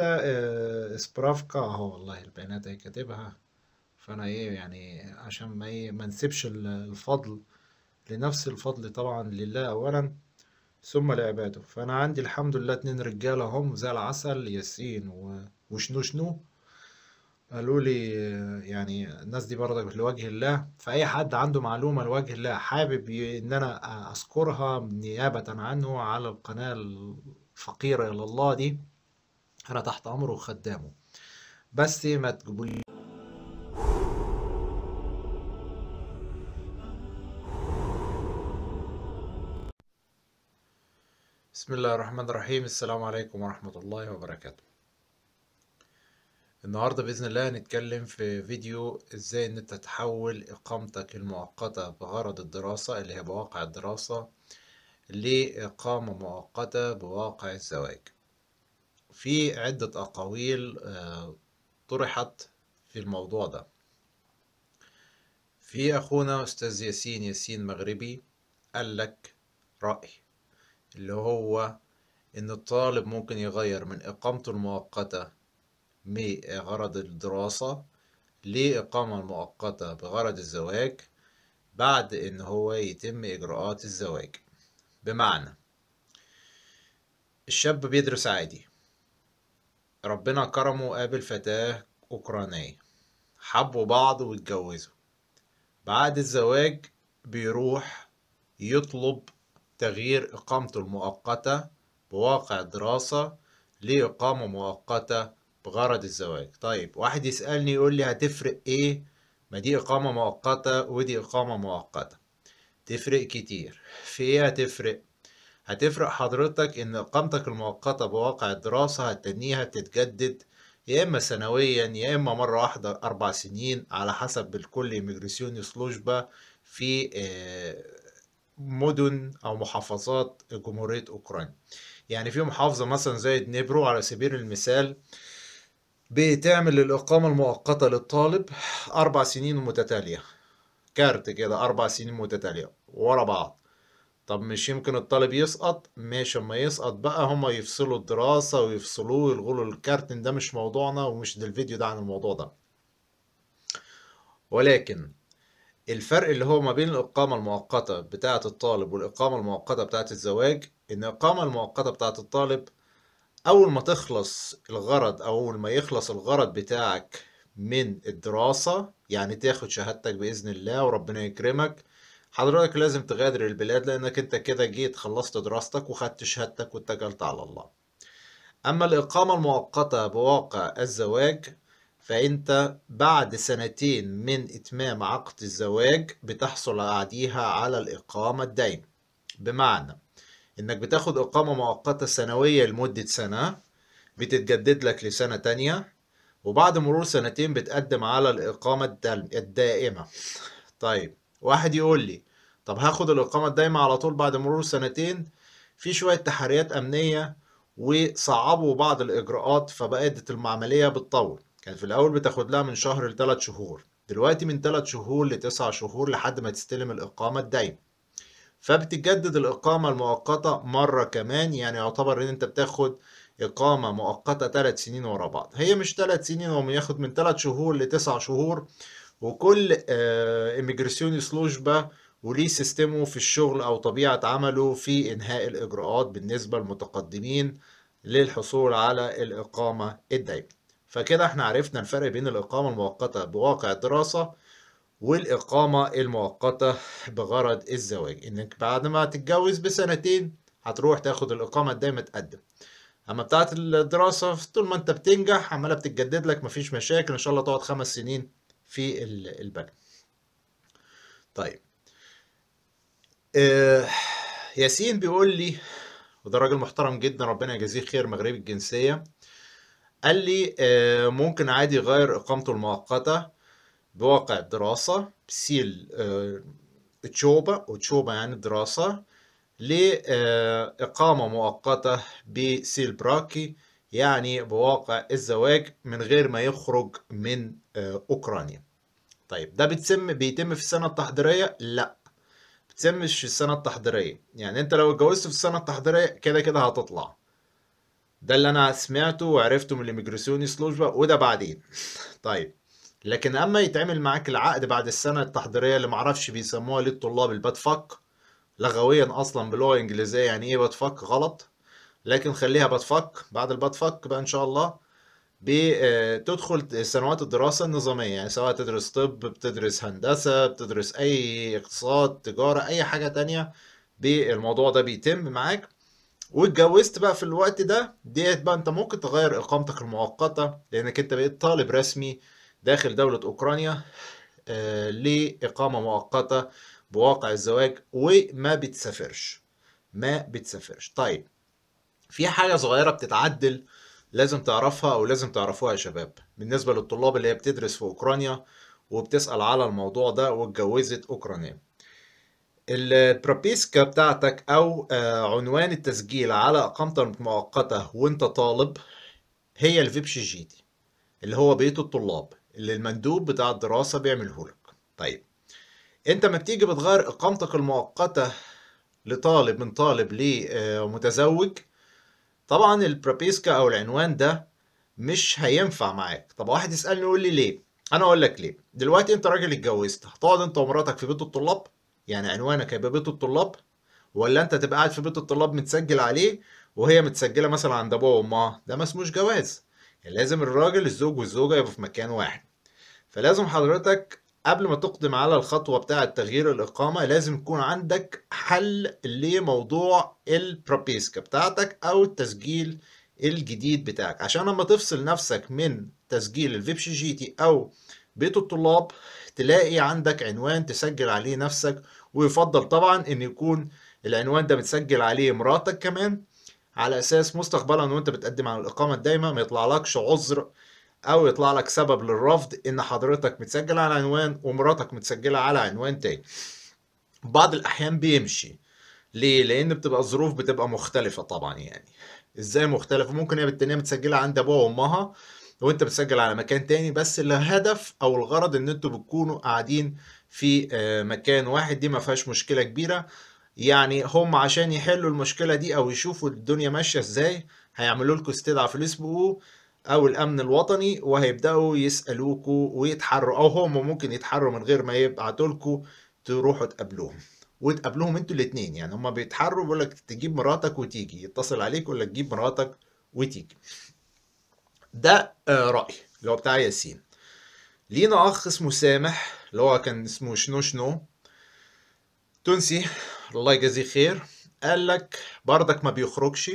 انت اسبرافكا آه، اهو والله البيانات اهي كاتبها فانا ايه يعني عشان ما ايه ما نسيبش الفضل لنفس الفضل طبعا لله اولا ثم لعباده فانا عندي الحمد لله اتنين رجاله هم زي العسل ياسين وشنو شنو قالوا لي آه، يعني الناس دي برضك لوجه الله فاي حد عنده معلومه لوجه الله حابب ان انا اذكرها نيابه عنه على القناه الفقيره الى الله دي أنا تحت أمره وخدامه بس ما تجيبولي بسم الله الرحمن الرحيم السلام عليكم ورحمة الله وبركاته النهاردة بإذن الله هنتكلم في فيديو إزاي إن أنت تحول إقامتك المؤقتة بغرض الدراسة اللي هي بواقع الدراسة لإقامة مؤقتة بواقع الزواج في عدة أقاويل آه، طرحت في الموضوع ده في أخونا أستاذ ياسين ياسين مغربي قال لك رأي اللي هو إن الطالب ممكن يغير من إقامته المؤقتة بغرض الدراسة لإقامة مؤقتة بغرض الزواج بعد إن هو يتم إجراءات الزواج بمعنى الشاب بيدرس عادي ربنا كرمه وقابل فتاة أوكرانية حبوا بعض واتجوزوا بعد الزواج بيروح يطلب تغيير إقامته المؤقتة بواقع دراسة لإقامة مؤقتة بغرض الزواج طيب واحد يسألني يقول لي هتفرق إيه ما دي إقامة مؤقتة ودي إقامة مؤقتة تفرق كتير في إيه هتفرق هتفرق حضرتك ان اقامتك المؤقتة بواقع الدراسة هتتنيها تتجدد يا اما سنويا يا اما مرة واحدة اربع سنين على حسب الكل ميجريسيوني سلوجبا في آه، مدن او محافظات جمهورية اوكرانيا يعني في محافظة مثلا زي دنيبرو على سبيل المثال بتعمل الإقامة المؤقتة للطالب أربع سنين متتالية كارت كده أربع سنين متتالية ورا بعض طب مش يمكن الطالب يسقط ماشي اما يسقط بقى هما يفصلوا الدراسة ويفصلوه ويلغوا الكارتن ده مش موضوعنا ومش ده الفيديو ده عن الموضوع ده ولكن الفرق اللي هو ما بين الإقامة المؤقتة بتاعة الطالب والإقامة المؤقتة بتاعة الزواج إن الإقامة المؤقتة بتاعة الطالب أول ما تخلص الغرض أو أول ما يخلص الغرض بتاعك من الدراسة يعني تاخد شهادتك بإذن الله وربنا يكرمك حضرتك لازم تغادر البلاد لأنك أنت كده جيت خلصت دراستك وخدت شهادتك واتكلت على الله أما الإقامة المؤقتة بواقع الزواج فأنت بعد سنتين من إتمام عقد الزواج بتحصل بعديها على الإقامة الدائمة بمعنى إنك بتاخد إقامة مؤقتة سنوية لمدة سنة بتتجدد لك لسنة تانية وبعد مرور سنتين بتقدم على الإقامة الدائمة طيب واحد يقول لي طب هاخد الإقامة الدايمة على طول بعد مرور سنتين في شوية تحريات أمنية وصعبوا بعض الإجراءات فبقت العملية بتطول كان في الأول بتاخد لها من شهر لتلات شهور دلوقتي من تلات شهور لتسع شهور لحد ما تستلم الإقامة الدايمة فبتجدد الإقامة المؤقتة مرة كمان يعني يعتبر إن أنت بتاخد إقامة مؤقتة تلات سنين ورا بعض هي مش تلات سنين هو بياخد من تلات شهور لتسع شهور وكل اميجراسيوني آه، سلوجبة وليه سيستمه في الشغل أو طبيعة عمله في إنهاء الإجراءات بالنسبة للمتقدمين للحصول على الإقامة الدائمة فكده احنا عرفنا الفرق بين الإقامة المؤقتة بواقع الدراسة والإقامة المؤقتة بغرض الزواج إنك بعد ما تتجوز بسنتين هتروح تاخد الإقامة الدائمة تقدم أما بتاعة الدراسة طول ما أنت بتنجح عمالة بتتجدد لك مفيش مشاكل إن شاء الله تقعد خمس سنين في البلد طيب آه ياسين بيقول لي وده راجل محترم جدا ربنا يجازيه خير مغربي الجنسية قال لي آه ممكن عادي يغير إقامته المؤقتة بواقع دراسة بسيل آه تشوبة وتشوبة يعني دراسة لإقامة آه، مؤقتة بسيل براكي يعني بواقع الزواج من غير ما يخرج من آه، أوكرانيا طيب ده بتسم بيتم في السنة التحضيرية؟ لا بتسمش في السنة التحضيرية يعني انت لو اتجوزت في السنة التحضيرية كده كده هتطلع ده اللي انا سمعته وعرفته من الاميجراسيوني سلوجبا وده بعدين طيب لكن اما يتعمل معاك العقد بعد السنة التحضيرية اللي معرفش بيسموها ليه الطلاب البادفك لغويا اصلا بلغة انجليزية يعني ايه بادفك غلط لكن خليها بتفك بعد البتفك بقى ان شاء الله بتدخل سنوات الدراسة النظامية يعني سواء تدرس طب بتدرس هندسة بتدرس أي اقتصاد تجارة أي حاجة تانية بالموضوع ده بيتم معاك واتجوزت بقى في الوقت ده ديت بقى انت ممكن تغير اقامتك المؤقتة لانك انت بقيت طالب رسمي داخل دولة اوكرانيا آه، لإقامة مؤقتة بواقع الزواج وما بتسافرش ما بتسافرش طيب في حاجة صغيرة بتتعدل لازم تعرفها أو لازم تعرفوها يا شباب بالنسبة للطلاب اللي هي بتدرس في أوكرانيا وبتسأل على الموضوع ده واتجوزت أوكرانية البروبيسكا بتاعتك أو آه، عنوان التسجيل على إقامتك المؤقتة وأنت طالب هي دي اللي هو بيت الطلاب اللي المندوب بتاع الدراسة بيعمله لك طيب انت ما بتيجي بتغير اقامتك المؤقتة لطالب من طالب لمتزوج طبعا البرابيسكا او العنوان ده مش هينفع معاك طب واحد يسالني يقول لي ليه انا اقول لك ليه دلوقتي انت راجل اتجوزت هتقعد انت ومراتك في بيت الطلاب يعني عنوانك هيبقى بيت الطلاب ولا انت تبقى قاعد في بيت الطلاب متسجل عليه وهي متسجله مثلا عند ابوها وامها ده ما اسموش جواز يعني لازم الراجل الزوج والزوجه يبقوا في مكان واحد فلازم حضرتك قبل ما تقدم على الخطوة بتاعة تغيير الإقامة لازم يكون عندك حل لموضوع البروبيسكا بتاعتك أو التسجيل الجديد بتاعك عشان لما تفصل نفسك من تسجيل الفيبش جيتي أو بيت الطلاب تلاقي عندك عنوان تسجل عليه نفسك ويفضل طبعا ان يكون العنوان ده متسجل عليه مراتك كمان على اساس مستقبلا وانت بتقدم على الاقامه الدايمه ما لكش عذر او يطلع لك سبب للرفض ان حضرتك متسجل على عنوان ومراتك متسجله على عنوان تاني بعض الاحيان بيمشي ليه لان بتبقى الظروف بتبقى مختلفه طبعا يعني ازاي مختلفه ممكن هي بالتانيه متسجله عند ابوها وامها وانت بتسجل على مكان تاني بس الهدف او الغرض ان انتوا بتكونوا قاعدين في آه، مكان واحد دي ما فيهاش مشكله كبيره يعني هم عشان يحلوا المشكله دي او يشوفوا الدنيا ماشيه ازاي هيعملوا لكم استدعاء في الاسبوع او الامن الوطني وهيبداوا يسالوكوا ويتحروا او هم ممكن يتحروا من غير ما يبعتوا لكم تروحوا تقابلوهم وتقابلوهم انتوا الاثنين يعني هما بيتحروا بيقول لك تجيب مراتك وتيجي يتصل عليك يقول لك جيب مراتك وتيجي ده آه، رايي اللي هو بتاع ياسين لينا اخ اسمه سامح اللي هو كان اسمه شنو شنو تونسي الله يجازيه خير قال لك بردك ما بيخرجش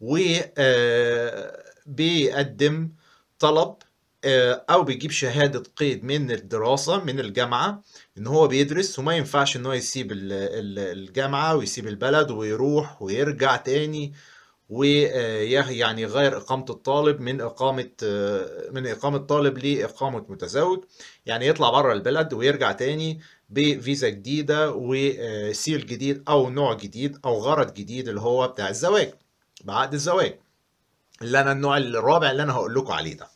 و آه بيقدم طلب آه، او بيجيب شهاده قيد من الدراسه من الجامعه ان هو بيدرس وما ينفعش ان هو يسيب الجامعه ويسيب البلد ويروح ويرجع تاني ويعني آه، يغير إقامة الطالب من إقامة آه، من إقامة طالب لإقامة متزوج يعني يطلع بره البلد ويرجع تاني بفيزا جديدة وسيل جديد أو نوع جديد أو غرض جديد اللي هو بتاع الزواج بعقد الزواج اللي انا النوع الرابع اللي انا هقول لكم عليه ده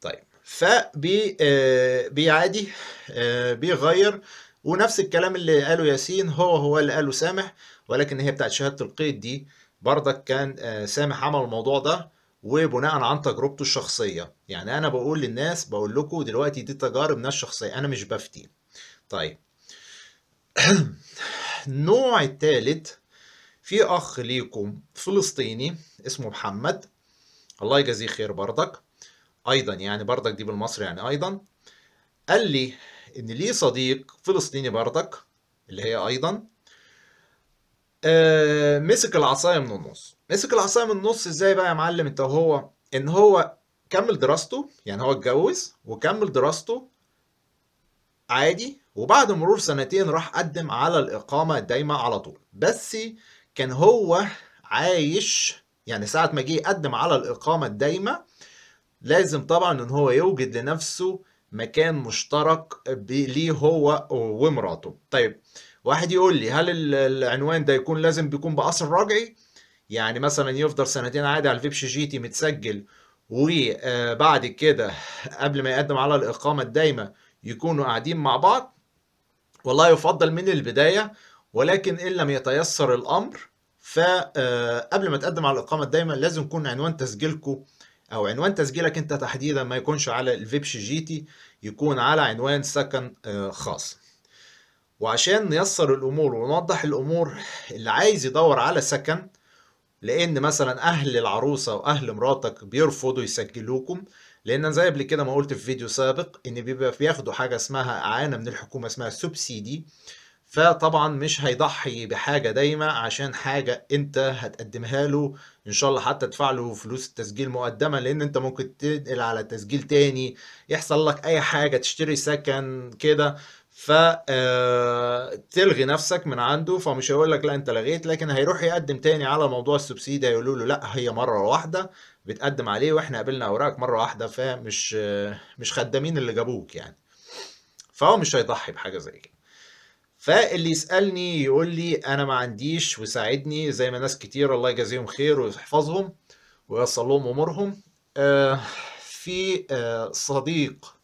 طيب فبيعادي آه آه بيغير ونفس الكلام اللي قاله ياسين هو هو اللي قاله سامح ولكن هي بتاعت شهاده القيد دي بردك كان آه سامح عمل الموضوع ده وبناء عن تجربته الشخصيه يعني انا بقول للناس بقول لكم دلوقتي دي تجارب ناس شخصيه انا مش بفتي طيب النوع الثالث في اخ ليكم فلسطيني اسمه محمد الله يجازيه خير بردك ايضا يعني بردك دي بالمصري يعني ايضا قال لي ان ليه صديق فلسطيني بردك اللي هي ايضا آه مسك العصايه من النص مسك العصايه من النص ازاي بقى يا معلم انت وهو ان هو كمل دراسته يعني هو اتجوز وكمل دراسته عادي وبعد مرور سنتين راح قدم على الإقامة الدايمة على طول بس كان هو عايش يعني ساعة ما جه يقدم على الإقامة الدايمة لازم طبعا إن هو يوجد لنفسه مكان مشترك ليه هو ومراته طيب واحد يقول لي هل العنوان ده يكون لازم بيكون بأصل رجعي يعني مثلا يفضل سنتين عادي على الفيبش جيتي متسجل وبعد كده قبل ما يقدم على الإقامة الدايمة يكونوا قاعدين مع بعض والله يفضل من البداية ولكن إن لم يتيسر الأمر فقبل آه، ما تقدم على الإقامة دايما لازم يكون عنوان تسجيلكم أو عنوان تسجيلك أنت تحديدا ما يكونش على الفيبش جيتي يكون على عنوان سكن آه، خاص وعشان نيسر الأمور ونوضح الأمور اللي عايز يدور على سكن لأن مثلا أهل العروسة وأهل مراتك بيرفضوا يسجلوكم لان زي قبل كده ما قلت في فيديو سابق ان بيبقى بياخدوا حاجه اسمها اعانه من الحكومه اسمها سبسيدي فطبعا مش هيضحي بحاجه دايما عشان حاجه انت هتقدمها له ان شاء الله حتى تدفع له فلوس التسجيل مقدما لان انت ممكن تنقل على تسجيل تاني يحصل لك اي حاجه تشتري سكن كده آه، تلغي نفسك من عنده فمش هيقول لك لا انت لغيت لكن هيروح يقدم تاني على موضوع السبسيدي هيقولوا له لا هي مره واحده بتقدم عليه واحنا قابلنا اوراقك مره واحده فمش مش خدامين اللي جابوك يعني فهو مش هيضحي بحاجه زي كده فاللي يسالني يقول لي انا ما عنديش وساعدني زي ما ناس كتير الله يجازيهم خير ويحفظهم ويصل لهم امورهم آه، في آه، صديق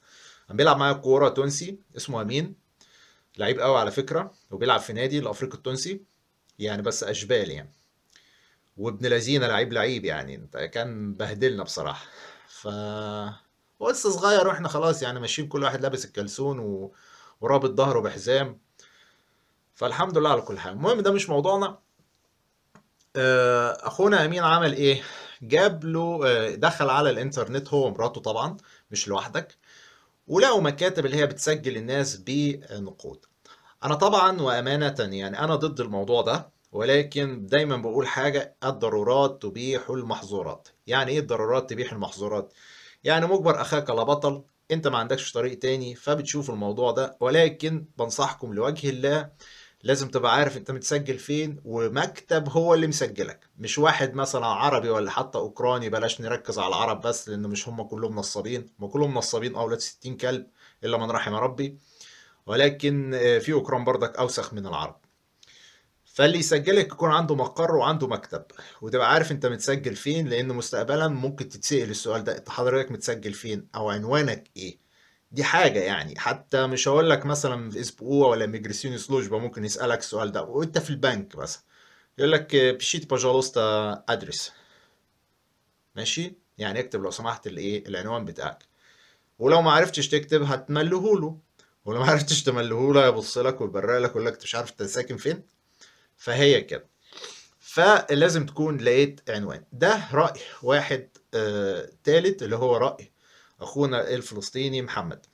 بيلعب معايا كوره تونسي اسمه امين لعيب قوي على فكره وبيلعب في نادي الافريقي التونسي يعني بس اشبال يعني وابن لذينه لعيب لعيب يعني كان بهدلنا بصراحه ف ولسه صغير واحنا خلاص يعني ماشيين كل واحد لابس الكلسون و... ورابط ظهره بحزام فالحمد لله على كل حاجه المهم ده مش موضوعنا آه، اخونا امين عمل ايه جاب له آه، دخل على الانترنت هو ومراته طبعا مش لوحدك ولقوا مكاتب اللي هي بتسجل الناس بنقود انا طبعا وامانه يعني انا ضد الموضوع ده ولكن دايما بقول حاجه الضرورات تبيح المحظورات يعني ايه الضرورات تبيح المحظورات يعني مجبر اخاك لا بطل انت ما عندكش طريق تاني فبتشوف الموضوع ده ولكن بنصحكم لوجه الله لازم تبقى عارف انت متسجل فين ومكتب هو اللي مسجلك مش واحد مثلا عربي ولا حتى اوكراني بلاش نركز على العرب بس لان مش هم كلهم نصابين ما كلهم نصابين اولاد ستين كلب الا من رحم ربي ولكن آه، في اوكران بردك اوسخ من العرب فاللي يسجلك يكون عنده مقر وعنده مكتب وتبقى عارف انت متسجل فين لان مستقبلا ممكن تتسأل السؤال ده انت حضرتك متسجل فين او عنوانك ايه دي حاجة يعني حتى مش هقول لك مثلا في اسبوع ولا ميجريسيون يبقى ممكن يسألك السؤال ده وانت في البنك مثلا يقول لك بشيت باجالوستا ادرس ماشي يعني اكتب لو سمحت الايه العنوان بتاعك ولو ما عرفتش تكتب هتملهوله ولو ما عرفتش تملهوله يبص لك ويبرق لك ويقول لك انت مش عارف انت ساكن فين فهي كده فلازم تكون لقيت عنوان ده رأي واحد آه تالت اللي هو رأي أخونا الفلسطيني محمد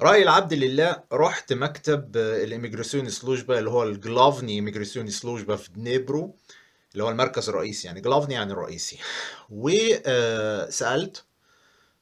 رأي العبد لله رحت مكتب آه، الإميجراسيون سلوجبا اللي هو الجلافني إميجراسيون سلوجبا في دنيبرو اللي هو المركز الرئيسي يعني جلافني يعني الرئيسي وسألت آه،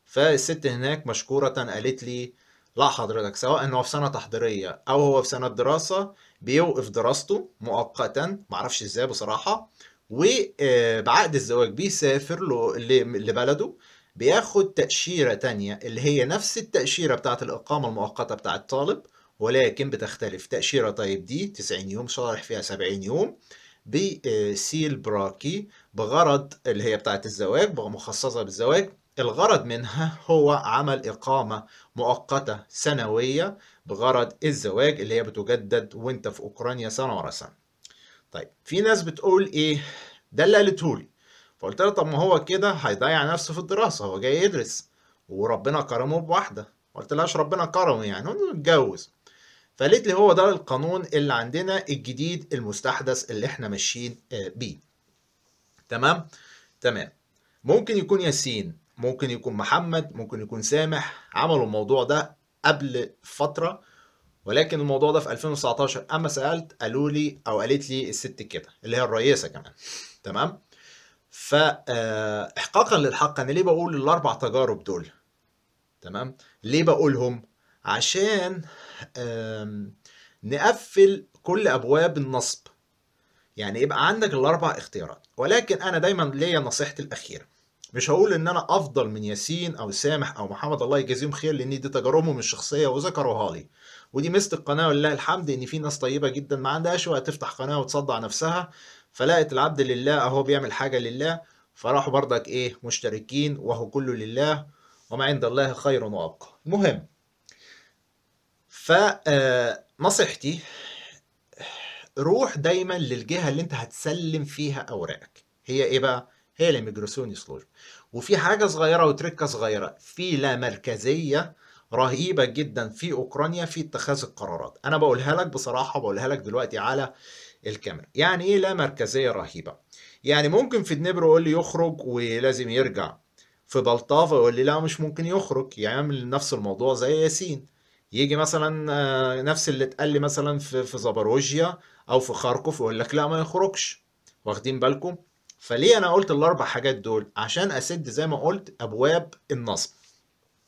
فالست هناك مشكورة قالت لي لا حضرتك سواء انه في سنة تحضيرية او هو في سنة دراسة بيوقف دراسته مؤقتا معرفش ازاي بصراحة وبعقد آه، الزواج بيسافر لبلده بياخد تأشيرة تانية اللي هي نفس التأشيرة بتاعة الإقامة المؤقتة بتاعت الطالب ولكن بتختلف تأشيرة طيب دي 90 يوم شارح فيها 70 يوم بسيل براكي آه، بغرض اللي هي بتاعة الزواج مخصصة بالزواج الغرض منها هو عمل إقامة مؤقتة سنوية بغرض الزواج اللي هي بتجدد وانت في أوكرانيا سنة ورا سنة طيب في ناس بتقول إيه ده اللي قالته لي فقلت له طب ما هو كده هيضيع نفسه في الدراسة هو جاي يدرس وربنا كرمه بواحدة قلت لهاش ربنا كرمه يعني هو اتجوز فقالت لي هو ده القانون اللي عندنا الجديد المستحدث اللي احنا ماشيين آه، بيه تمام تمام ممكن يكون ياسين ممكن يكون محمد ممكن يكون سامح عملوا الموضوع ده قبل فترة ولكن الموضوع ده في 2019 اما سألت قالوا لي او قالت لي الست كده اللي هي الرئيسة كمان تمام فاحقاقا آه، للحق انا ليه بقول الاربع تجارب دول تمام ليه بقولهم عشان نقفل كل ابواب النصب يعني يبقى عندك الاربع اختيارات ولكن انا دايما ليا نصيحتي الاخيره مش هقول ان انا افضل من ياسين او سامح او محمد الله يجازيهم خير لان دي تجاربهم الشخصيه وذكروها لي ودي ميزه القناه ولله الحمد ان في ناس طيبه جدا ما عندهاش وقت تفتح قناه وتصدع نفسها فلقت العبد لله اهو بيعمل حاجة لله فراحوا برضك ايه مشتركين وهو كله لله وما عند الله خير وابقى المهم فنصيحتي آه، روح دايما للجهة اللي انت هتسلم فيها اوراقك هي ايه بقى هي الاميجراسيون سلوجن وفي حاجة صغيرة وتركة صغيرة في لا مركزية رهيبة جدا في اوكرانيا في اتخاذ القرارات انا بقولها لك بصراحة بقولها لك دلوقتي على الكاميرا يعني ايه لا مركزيه رهيبه يعني ممكن في دنبرو يقول لي يخرج ولازم يرجع في بلطافه يقول لي لا مش ممكن يخرج يعمل نفس الموضوع زي ياسين يجي مثلا آه، نفس اللي اتقال لي مثلا في في زاباروجيا او في خاركوف يقول لك لا ما يخرجش واخدين بالكم فليه انا قلت الاربع حاجات دول عشان اسد زي ما قلت ابواب النصب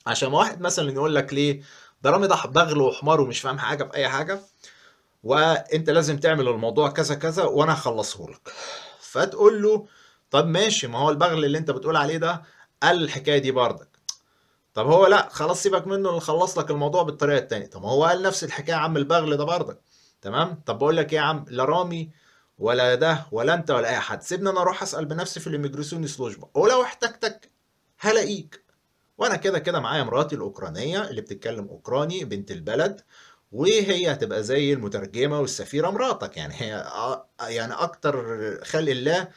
عشان واحد مثلا يقول لك ليه ده رامي ده بغل وحمار ومش فاهم حاجه في اي حاجه وانت لازم تعمل الموضوع كذا كذا وانا هخلصه لك فتقول له طب ماشي ما هو البغل اللي انت بتقول عليه ده قال الحكايه دي بردك طب هو لا خلاص سيبك منه نخلص لك الموضوع بالطريقه التانية طب هو قال نفس الحكايه يا عم البغل ده بردك تمام طب بقول لك ايه يا عم لا رامي ولا ده ولا انت ولا اي حد سيبني انا اروح اسال بنفسي في الاميجريسيون سلوجبا ولو احتجتك هلاقيك وانا كده كده معايا مراتي الاوكرانيه اللي بتتكلم اوكراني بنت البلد وهي هتبقى زي المترجمه والسفيره مراتك يعني هي يعني اكتر خلق الله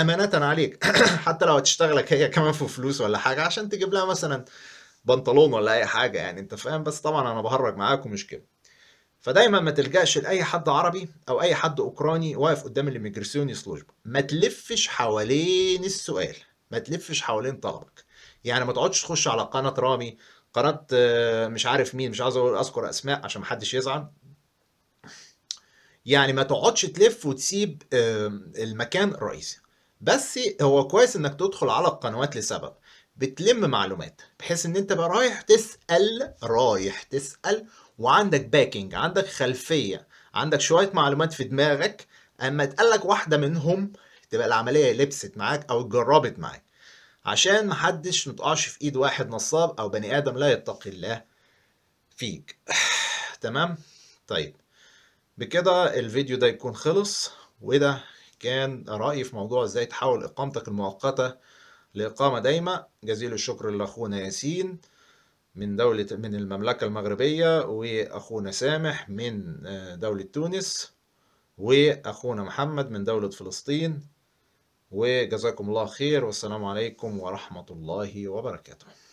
امانه عليك حتى لو هتشتغلك هي كمان في فلوس ولا حاجه عشان تجيب لها مثلا بنطلون ولا اي حاجه يعني انت فاهم بس طبعا انا بهرج معاكم مش كده فدايما ما تلجاش لاي حد عربي او اي حد اوكراني واقف قدام الاميجرسيون يصلوش ما تلفش حوالين السؤال ما تلفش حوالين طلبك يعني ما تقعدش تخش على قناه رامي قناه مش عارف مين مش عاوز اذكر اسماء عشان محدش يزعل يعني ما تقعدش تلف وتسيب المكان الرئيسي بس هو كويس انك تدخل على القنوات لسبب بتلم معلومات بحيث ان انت بقى رايح تسال رايح تسال وعندك باكينج عندك خلفيه عندك شويه معلومات في دماغك اما تقلك واحده منهم تبقى العمليه لبست معاك او جربت معاك عشان محدش متقعش في ايد واحد نصاب او بني ادم لا يتقي الله فيك تمام طيب بكده الفيديو ده يكون خلص وده كان رأيي في موضوع ازاي تحول اقامتك المؤقتة لإقامة دايمة جزيل الشكر لأخونا ياسين من دولة من المملكة المغربية وأخونا سامح من آه، دولة تونس وأخونا محمد من دولة فلسطين وجزاكم الله خير والسلام عليكم ورحمة الله وبركاته